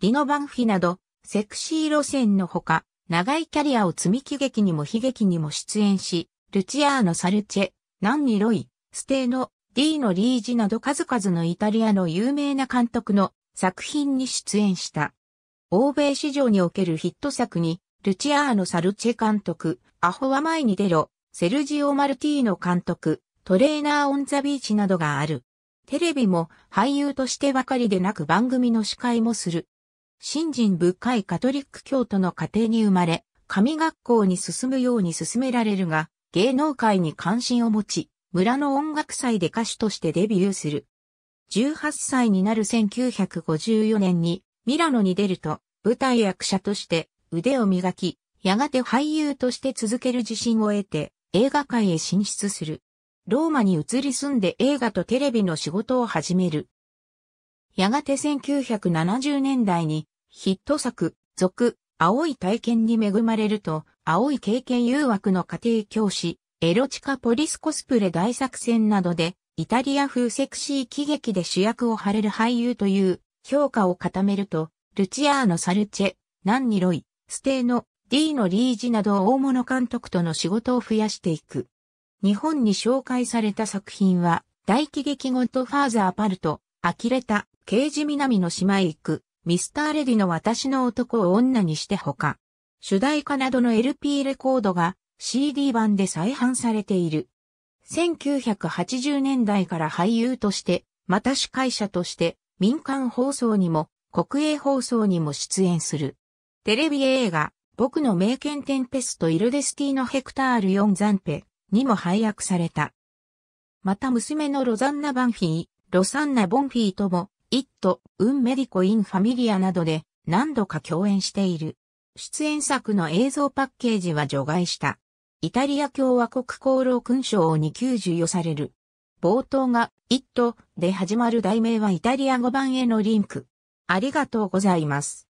リノ・バンフィなど、セクシー路線のほか、長いキャリアを積み喜劇にも悲劇にも出演し、ルチアーノ・サルチェ、ナンニ・ロイ、ステーノ、ディーノ・リージなど数々のイタリアの有名な監督の作品に出演した。欧米市場におけるヒット作に、ルチアーノ・サルチェ監督、アホは前に出ろ、セルジオ・マルティーノ監督、トレーナー・オン・ザ・ビーチなどがある。テレビも俳優としてばかりでなく番組の司会もする。信心深いカトリック教徒の家庭に生まれ、神学校に進むように勧められるが、芸能界に関心を持ち、村の音楽祭で歌手としてデビューする。18歳になる1954年にミラノに出ると舞台役者として腕を磨き、やがて俳優として続ける自信を得て映画界へ進出する。ローマに移り住んで映画とテレビの仕事を始める。やがて1970年代にヒット作、続、青い体験に恵まれると、青い経験誘惑の家庭教師、エロチカポリスコスプレ大作戦などで、イタリア風セクシー喜劇で主役を張れる俳優という評価を固めると、ルチアーノ・サルチェ、ナンニロイ、ステーノ、ディーノ・リージなど大物監督との仕事を増やしていく。日本に紹介された作品は、大喜劇ゴッドファーザー・パルト、呆れた、刑事南の島へ行く、ミスターレディの私の男を女にしてほか、主題歌などの LP レコードが CD 版で再販されている。1980年代から俳優として、また司会者として、民間放送にも、国営放送にも出演する。テレビ映画、僕の名犬テンペスト・イルデスティーヘクタール・4ザンペにも配役された。また娘のロザンナ・バンフィー、ロサンナ・ボンフィーともイット、ウンメディコ・イン・ファミリアなどで何度か共演している。出演作の映像パッケージは除外した。イタリア共和国功労勲章に給授与される。冒頭が、イットで始まる題名はイタリア語版へのリンク。ありがとうございます。